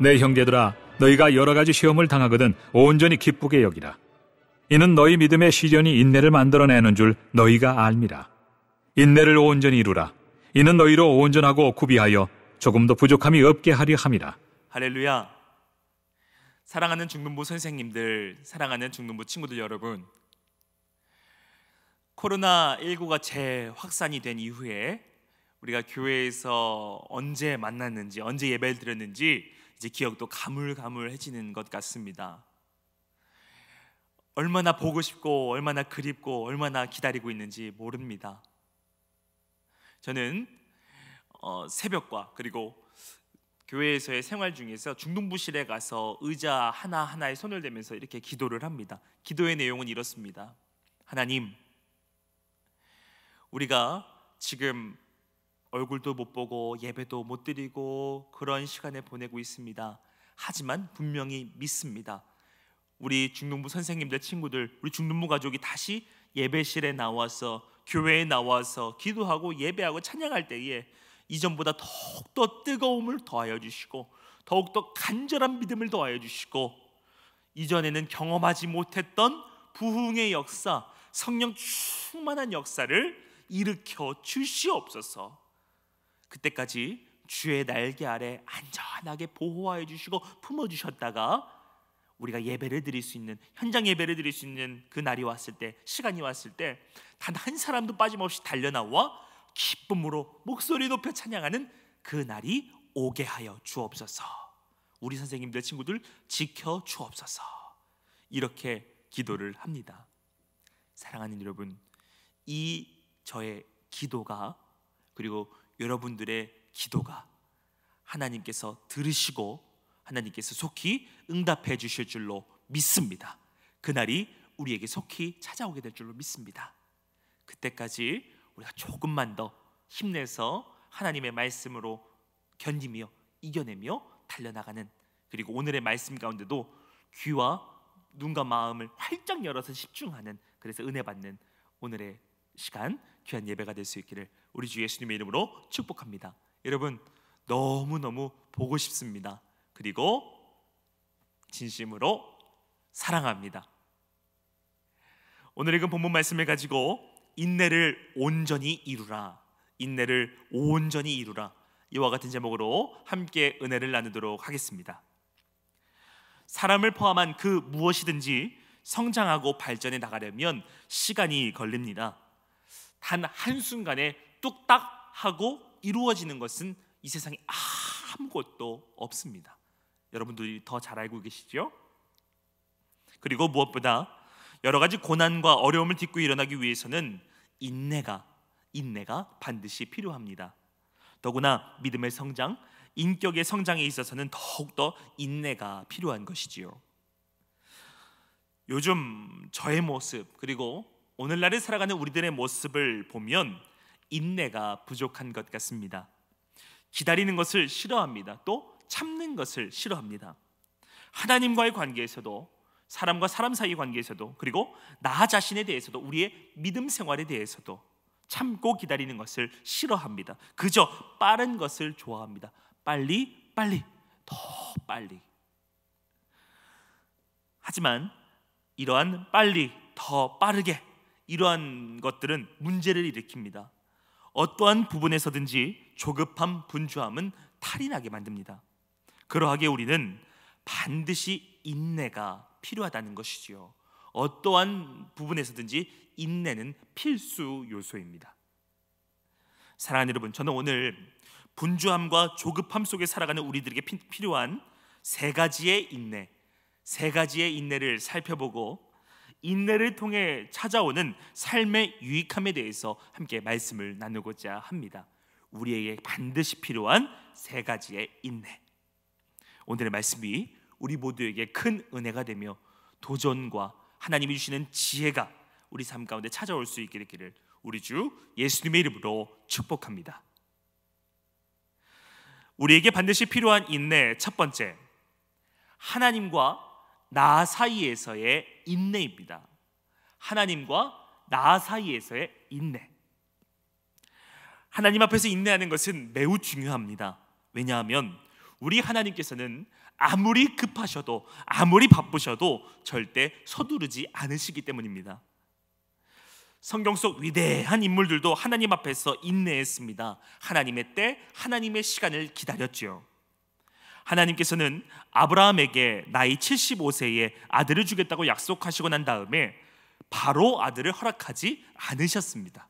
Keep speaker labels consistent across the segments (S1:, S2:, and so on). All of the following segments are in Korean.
S1: 내 형제들아 너희가 여러 가지 시험을 당하거든 온전히 기쁘게 여기라. 이는 너희 믿음의 시련이 인내를 만들어내는 줄 너희가 알미라. 인내를 온전히 이루라. 이는 너희로 온전하고 구비하여 조금도 부족함이 없게 하리 함이라. 할렐루야. 사랑하는 중등부 선생님들, 사랑하는 중등부 친구들 여러분. 코로나19가 재확산이 된 이후에 우리가 교회에서 언제 만났는지, 언제 예배를 드렸는지 이제 기억도 가물가물해지는 것 같습니다. 얼마나 보고 싶고 얼마나 그립고 얼마나 기다리고 있는지 모릅니다. 저는 어, 새벽과 그리고 교회에서의 생활 중에서 중동부실에 가서 의자 하나하나에 손을 대면서 이렇게 기도를 합니다. 기도의 내용은 이렇습니다. 하나님, 우리가 지금 얼굴도 못 보고 예배도 못 드리고 그런 시간을 보내고 있습니다. 하지만 분명히 믿습니다. 우리 중동부 선생님들 친구들, 우리 중동부 가족이 다시 예배실에 나와서 교회에 나와서 기도하고 예배하고 찬양할 때에 이전보다 더욱더 뜨거움을 더하여 주시고 더욱더 간절한 믿음을 더하여 주시고 이전에는 경험하지 못했던 부흥의 역사, 성령 충만한 역사를 일으켜 주시옵소서. 그때까지 주의 날개 아래 안전하게 보호하여 주시고 품어 주셨다가 우리가 예배를 드릴 수 있는 현장 예배를 드릴 수 있는 그 날이 왔을 때 시간이 왔을 때 단 한 사람도 빠짐없이 달려 나와 기쁨으로 목소리 높여 찬양하는 그 날이 오게 하여 주옵소서. 우리 선생님들 친구들 지켜 주옵소서. 이렇게 기도를 합니다. 사랑하는 여러분, 이 저의 기도가 그리고 여러분들의 기도가 하나님께서 들으시고 하나님께서 속히 응답해 주실 줄로 믿습니다. 그날이 우리에게 속히 찾아오게 될 줄로 믿습니다. 그때까지 우리가 조금만 더 힘내서 하나님의 말씀으로 견디며 이겨내며 달려나가는 그리고 오늘의 말씀 가운데도 귀와 눈과 마음을 활짝 열어서 집중하는 그래서 은혜 받는 오늘의 시간 귀한 예배가 될 수 있기를 우리 주 예수님의 이름으로 축복합니다. 여러분 너무너무 보고 싶습니다. 그리고 진심으로 사랑합니다. 오늘 읽은 본문 말씀을 가지고 인내를 온전히 이루라. 인내를 온전히 이루라. 이와 같은 제목으로 함께 은혜를 나누도록 하겠습니다. 사람을 포함한 그 무엇이든지 성장하고 발전해 나가려면 시간이 걸립니다. 단 한순간에 뚝딱 하고 이루어지는 것은 이 세상에 아무것도 없습니다. 여러분들이 더 잘 알고 계시죠? 그리고 무엇보다 여러 가지 고난과 어려움을 딛고 일어나기 위해서는 인내가 인내가 반드시 필요합니다. 더구나 믿음의 성장, 인격의 성장에 있어서는 더욱더 인내가 필요한 것이지요. 요즘 저의 모습 그리고 오늘날을 살아가는 우리들의 모습을 보면 인내가 부족한 것 같습니다. 기다리는 것을 싫어합니다. 또 참는 것을 싫어합니다. 하나님과의 관계에서도 사람과 사람 사이 관계에서도 그리고 나 자신에 대해서도 우리의 믿음 생활에 대해서도 참고 기다리는 것을 싫어합니다. 그저 빠른 것을 좋아합니다. 빨리 빨리 더 빨리. 하지만 이러한 빨리 더 빠르게 이러한 것들은 문제를 일으킵니다. 어떠한 부분에서든지 조급함, 분주함은 탈이 나게 만듭니다. 그러하게 우리는 반드시 인내가 필요하다는 것이지요. 어떠한 부분에서든지 인내는 필수 요소입니다. 사랑하는 여러분, 저는 오늘 분주함과 조급함 속에 살아가는 우리들에게 필요한 세 가지의 인내, 세 가지의 인내를 살펴보고 인내를 통해 찾아오는 삶의 유익함에 대해서 함께 말씀을 나누고자 합니다. 우리에게 반드시 필요한 세 가지의 인내. 오늘의 말씀이 우리 모두에게 큰 은혜가 되며 도전과 하나님이 주시는 지혜가 우리 삶 가운데 찾아올 수 있게 되기를 우리 주 예수님의 이름으로 축복합니다. 우리에게 반드시 필요한 인내 첫 번째 하나님과 나 사이에서의 인내입니다. 하나님과 나 사이에서의 인내. 하나님 앞에서 인내하는 것은 매우 중요합니다. 왜냐하면 우리 하나님께서는 아무리 급하셔도 아무리 바쁘셔도 절대 서두르지 않으시기 때문입니다. 성경 속 위대한 인물들도 하나님 앞에서 인내했습니다. 하나님의 때, 하나님의 시간을 기다렸지요. 하나님께서는 아브라함에게 나이 75세에 아들을 주겠다고 약속하시고 난 다음에 바로 아들을 허락하지 않으셨습니다.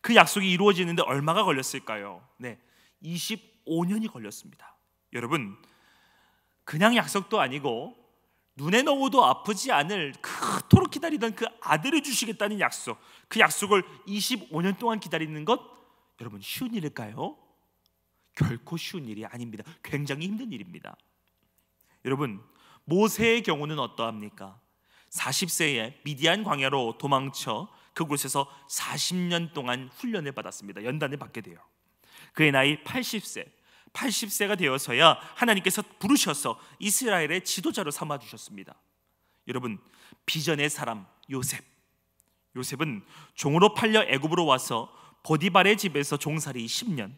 S1: 그 약속이 이루어지는데 얼마가 걸렸을까요? 네. 25년이 걸렸습니다. 여러분, 그냥 약속도 아니고 눈에 넣어도 아프지 않을 그토록 기다리던 그 아들을 주시겠다는 약속, 그 약속을 25년 동안 기다리는 것 여러분 쉬운 일일까요? 결코 쉬운 일이 아닙니다. 굉장히 힘든 일입니다. 여러분, 모세의 경우는 어떠합니까? 40세에 미디안 광야로 도망쳐 그곳에서 40년 동안 훈련을 받았습니다. 연단을 받게 돼요. 그의 나이 80세, 80세가 되어서야 하나님께서 부르셔서 이스라엘의 지도자로 삼아 주셨습니다. 여러분, 비전의 사람 요셉. 요셉은 종으로 팔려 애굽으로 와서 보디발의 집에서 종살이 10년,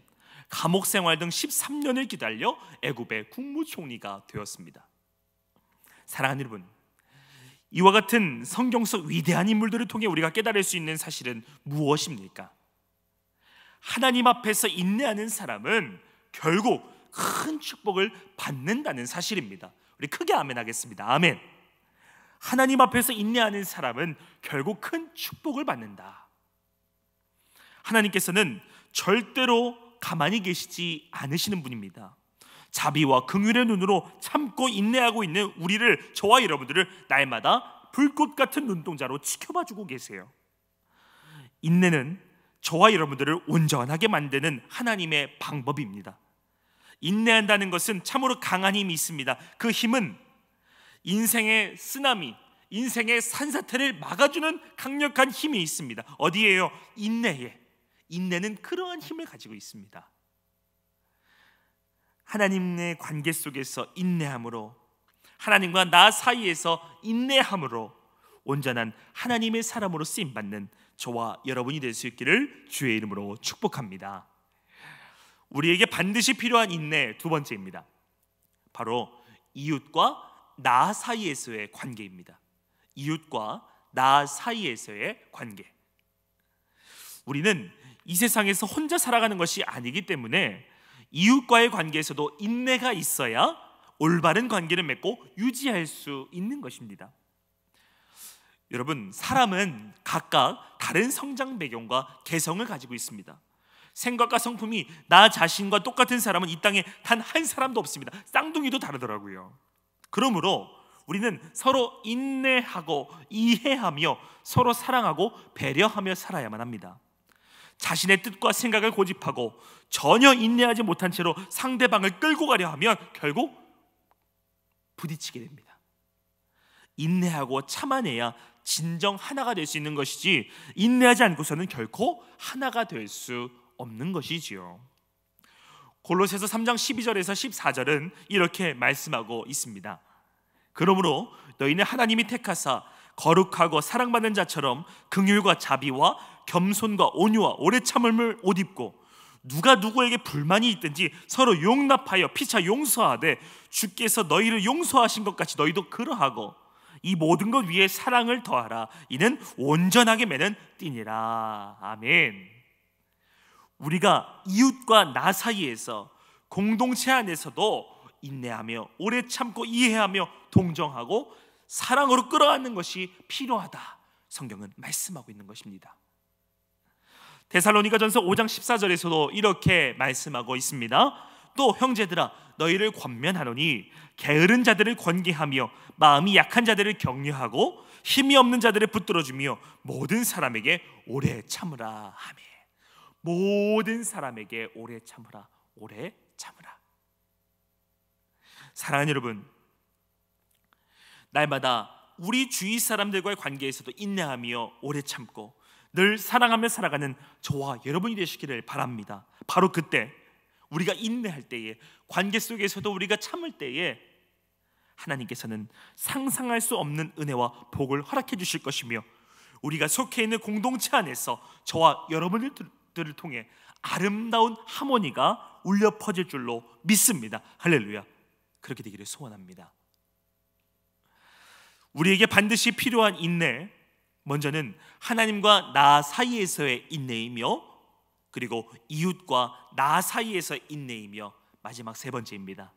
S1: 감옥 생활 등 13년을 기다려 애굽의 국무총리가 되었습니다. 사랑하는 여러분, 이와 같은 성경 속 위대한 인물들을 통해 우리가 깨달을 수 있는 사실은 무엇입니까? 하나님 앞에서 인내하는 사람은 결국 큰 축복을 받는다는 사실입니다. 우리 크게 아멘 하겠습니다. 아멘. 하나님 앞에서 인내하는 사람은 결국 큰 축복을 받는다. 하나님께서는 절대로 가만히 계시지 않으시는 분입니다. 자비와 긍휼의 눈으로 참고 인내하고 있는 우리를 저와 여러분들을 날마다 불꽃 같은 눈동자로 지켜봐 주고 계세요. 인내는 저와 여러분들을 온전하게 만드는 하나님의 방법입니다. 인내한다는 것은 참으로 강한 힘이 있습니다. 그 힘은 인생의 쓰나미, 인생의 산사태를 막아주는 강력한 힘이 있습니다. 어디에요? 인내에. 인내는 그러한 힘을 가지고 있습니다. 하나님의 관계 속에서 인내함으로 하나님과 나 사이에서 인내함으로 온전한 하나님의 사람으로 쓰임 받는 저와 여러분이 될 수 있기를 주의 이름으로 축복합니다. 우리에게 반드시 필요한 인내 두 번째입니다. 바로 이웃과 나 사이에서의 관계입니다. 이웃과 나 사이에서의 관계. 우리는 이 세상에서 혼자 살아가는 것이 아니기 때문에 이웃과의 관계에서도 인내가 있어야 올바른 관계를 맺고 유지할 수 있는 것입니다. 여러분, 사람은 각각 다른 성장 배경과 개성을 가지고 있습니다. 생각과 성품이 나 자신과 똑같은 사람은 이 땅에 단 한 사람도 없습니다. 쌍둥이도 다르더라고요. 그러므로 우리는 서로 인내하고 이해하며 서로 사랑하고 배려하며 살아야만 합니다. 자신의 뜻과 생각을 고집하고 전혀 인내하지 못한 채로 상대방을 끌고 가려 하면 결국 부딪히게 됩니다. 인내하고 참아내야 진정 하나가 될 수 있는 것이지 인내하지 않고서는 결코 하나가 될 수 없는 것이지요. 골로새서 3장 12절에서 14절은 이렇게 말씀하고 있습니다. 그러므로 너희는 하나님이 택하사 거룩하고 사랑받는 자처럼 긍휼과 자비와 겸손과 온유와 오래 참음을 옷 입고 누가 누구에게 불만이 있든지 서로 용납하여 피차 용서하되 주께서 너희를 용서하신 것 같이 너희도 그러하고 이 모든 것 위에 사랑을 더하라 이는 온전하게 매는 띠니라 아멘 우리가 이웃과 나 사이에서 공동체 안에서도 인내하며 오래 참고 이해하며 동정하고 사랑으로 끌어안는 것이 필요하다. 성경은 말씀하고 있는 것입니다. 데살로니가전서 5장 14절에서도 이렇게 말씀하고 있습니다. 또 형제들아 너희를 권면하노니 게으른 자들을 권계하며 마음이 약한 자들을 격려하고 힘이 없는 자들을 붙들어 주며 모든 사람에게 오래 참으라 하매 모든 사람에게 오래 참으라 오래 참으라 사랑하는 여러분 날마다 우리 주위 사람들과의 관계에서도 인내하며 오래 참고 늘 사랑하며 살아가는 저와 여러분이 되시기를 바랍니다. 바로 그때 우리가 인내할 때에 관계 속에서도 우리가 참을 때에 하나님께서는 상상할 수 없는 은혜와 복을 허락해 주실 것이며 우리가 속해 있는 공동체 안에서 저와 여러분들을 통해 아름다운 하모니가 울려 퍼질 줄로 믿습니다. 할렐루야. 그렇게 되기를 소원합니다. 우리에게 반드시 필요한 인내, 먼저는 하나님과 나 사이에서의 인내이며 그리고 이웃과 나 사이에서 의 인내이며 마지막 세 번째입니다.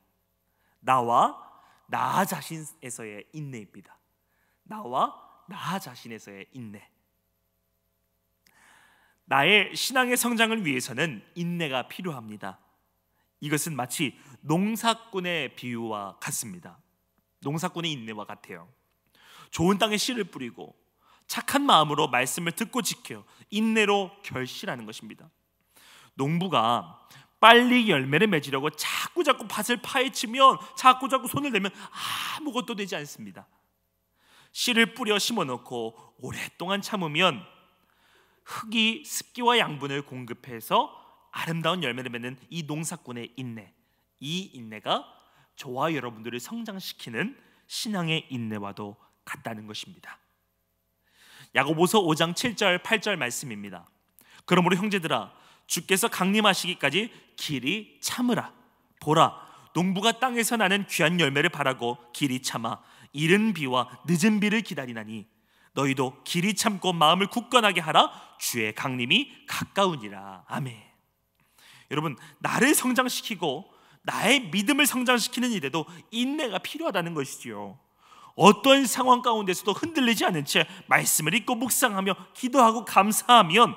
S1: 나와 나 자신에서의 인내입니다. 나와 나 자신에서의 인내. 나의 신앙의 성장을 위해서는 인내가 필요합니다. 이것은 마치 농사꾼의 비유와 같습니다. 농사꾼의 인내와 같아요. 좋은 땅에 씨를 뿌리고 착한 마음으로 말씀을 듣고 지켜 인내로 결실하는 것입니다. 농부가 빨리 열매를 맺으려고 자꾸 자꾸 밭을 파헤치면 자꾸 자꾸 손을 대면 아무것도 되지 않습니다. 씨를 뿌려 심어 넣고 오랫동안 참으면 흙이 습기와 양분을 공급해서 아름다운 열매를 맺는 이 농사꾼의 인내, 이 인내가 저와 여러분들을 성장시키는 신앙의 인내와도 같다는 것입니다. 야고보서 5장 7절 8절 말씀입니다. 그러므로 형제들아 주께서 강림하시기까지 길이 참으라 보라 농부가 땅에서 나는 귀한 열매를 바라고 길이 참아 이른 비와 늦은 비를 기다리나니 너희도 길이 참고 마음을 굳건하게 하라 주의 강림이 가까우니라 아멘. 여러분 나를 성장시키고 나의 믿음을 성장시키는 일에도 인내가 필요하다는 것이지요. 어떤 상황 가운데서도 흔들리지 않은 채 말씀을 읽고 묵상하며 기도하고 감사하면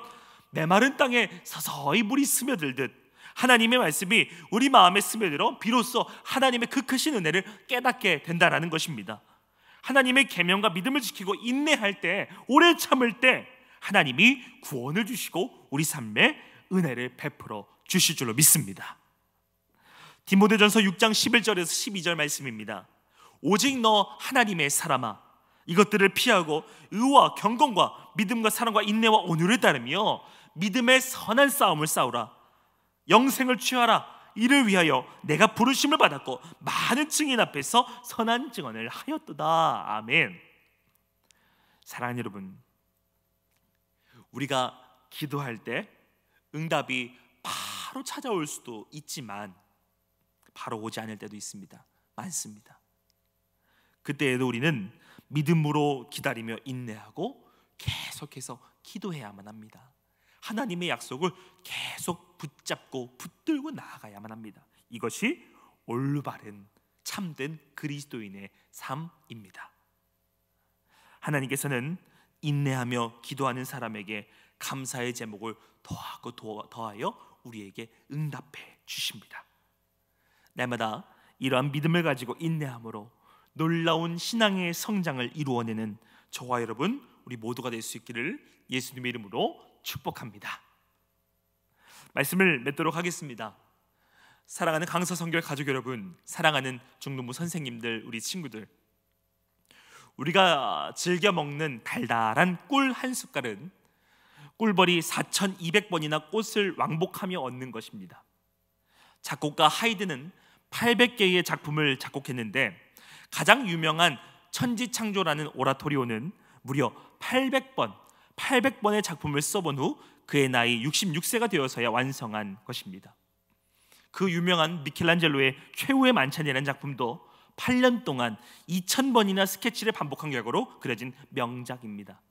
S1: 메마른 땅에 서서히 물이 스며들듯 하나님의 말씀이 우리 마음에 스며들어 비로소 하나님의 그 크신 은혜를 깨닫게 된다라는 것입니다. 하나님의 계명과 믿음을 지키고 인내할 때 오래 참을 때 하나님이 구원을 주시고 우리 삶에 은혜를 베풀어 주실 줄로 믿습니다. 디모데전서 6장 11절에서 12절 말씀입니다. 오직 너 하나님의 사람아 이것들을 피하고 의와 경건과 믿음과 사랑과 인내와 온유를 따르며 믿음의 선한 싸움을 싸우라 영생을 취하라 이를 위하여 내가 부르심을 받았고 많은 증인 앞에서 선한 증언을 하였도다 아멘 사랑하는 여러분 우리가 기도할 때 응답이 바로 찾아올 수도 있지만 바로 오지 않을 때도 있습니다 많습니다 그때에도 우리는 믿음으로 기다리며 인내하고 계속해서 기도해야만 합니다. 하나님의 약속을 계속 붙잡고 붙들고 나아가야만 합니다. 이것이 올바른 참된 그리스도인의 삶입니다. 하나님께서는 인내하며 기도하는 사람에게 감사의 제목을 더하고 더하여 우리에게 응답해 주십니다. 날마다 이러한 믿음을 가지고 인내함으로 놀라운 신앙의 성장을 이루어내는 저와 여러분 우리 모두가 될 수 있기를 예수님의 이름으로 축복합니다. 말씀을 맺도록 하겠습니다. 사랑하는 강서 성결 가족 여러분, 사랑하는 중등부 선생님들, 우리 친구들. 우리가 즐겨 먹는 달달한 꿀 한 숟갈은 꿀벌이 4,200번이나 꽃을 왕복하며 얻는 것입니다. 작곡가 하이드는 800개의 작품을 작곡했는데 가장 유명한 천지창조라는 오라토리오는 무려 800번, 800번의 작품을 써본 후 그의 나이 66세가 되어서야 완성한 것입니다. 그 유명한 미켈란젤로의 최후의 만찬이라는 작품도 8년 동안 2000번이나 스케치를 반복한 결과로 그려진 명작입니다.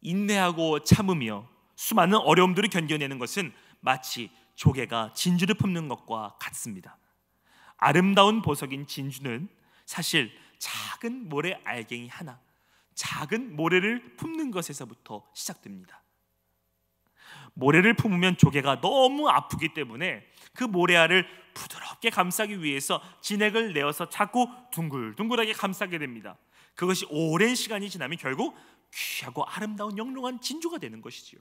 S1: 인내하고 참으며 수많은 어려움들을 견뎌내는 것은 마치 조개가 진주를 품는 것과 같습니다. 아름다운 보석인 진주는 사실 작은 모래 알갱이 하나, 작은 모래를 품는 것에서부터 시작됩니다. 모래를 품으면 조개가 너무 아프기 때문에 그 모래알을 부드럽게 감싸기 위해서 진액을 내어서 자꾸 둥글둥글하게 감싸게 됩니다. 그것이 오랜 시간이 지나면 결국 귀하고 아름다운 영롱한 진주가 되는 것이지요.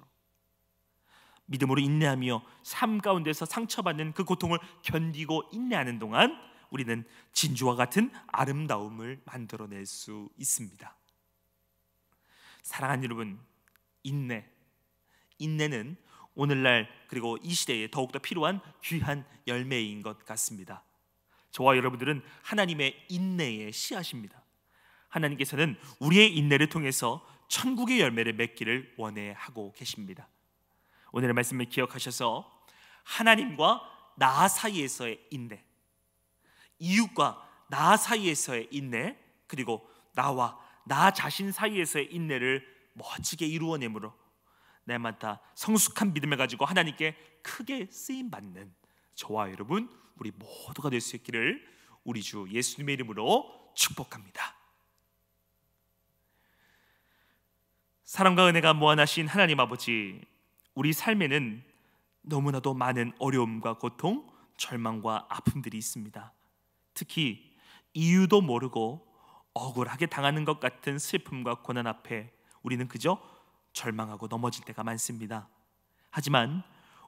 S1: 믿음으로 인내하며 삶 가운데서 상처받는 그 고통을 견디고 인내하는 동안 우리는 진주와 같은 아름다움을 만들어낼 수 있습니다. 사랑하는 여러분, 인내. 인내는 오늘날 그리고 이 시대에 더욱더 필요한 귀한 열매인 것 같습니다. 저와 여러분들은 하나님의 인내의 씨앗입니다. 하나님께서는 우리의 인내를 통해서 천국의 열매를 맺기를 원해 하고 계십니다. 오늘의 말씀을 기억하셔서 하나님과 나 사이에서의 인내, 이웃과 나 사이에서의 인내, 그리고 나와 나 자신 사이에서의 인내를 멋지게 이루어내므로 내마다 성숙한 믿음을 가지고 하나님께 크게 쓰임 받는 저와 여러분 우리 모두가 될 수 있기를 우리 주 예수님의 이름으로 축복합니다. 사랑과 은혜가 무한하신 하나님 아버지 우리 삶에는 너무나도 많은 어려움과 고통, 절망과 아픔들이 있습니다. 특히 이유도 모르고 억울하게 당하는 것 같은 슬픔과 고난 앞에 우리는 그저 절망하고 넘어질 때가 많습니다. 하지만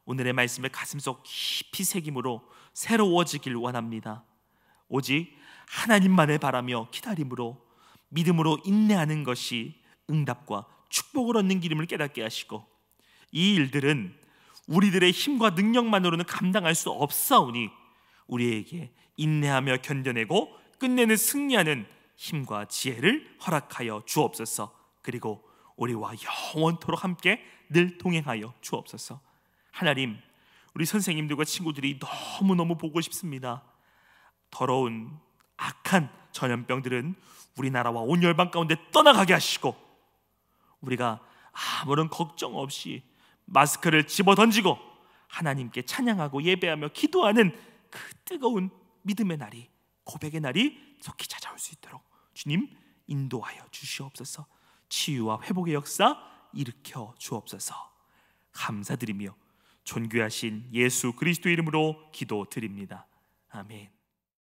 S1: 오늘의 말씀을 가슴속 깊이 새김으로 새로워지길 원합니다. 오직 하나님만을 바라며 기다림으로 믿음으로 인내하는 것이 응답과 축복을 얻는 길임을 깨닫게 하시고 이 일들은 우리들의 힘과 능력만으로는 감당할 수 없사오니 우리에게 인내하며 견뎌내고 끝내는 승리하는 힘과 지혜를 허락하여 주옵소서. 그리고 우리와 영원토록 함께 늘 동행하여 주옵소서. 하나님, 우리 선생님들과 친구들이 너무너무 보고 싶습니다. 더러운 악한 전염병들은 우리나라와 온 열방 가운데 떠나가게 하시고 우리가 아무런 걱정 없이 마스크를 집어 던지고 하나님께 찬양하고 예배하며 기도하는 그 뜨거운 믿음의 날이 고백의 날이 속히 찾아올 수 있도록 주님 인도하여 주시옵소서. 치유와 회복의 역사 일으켜 주옵소서. 감사드리며 존귀하신 예수 그리스도 이름으로 기도드립니다. 아멘.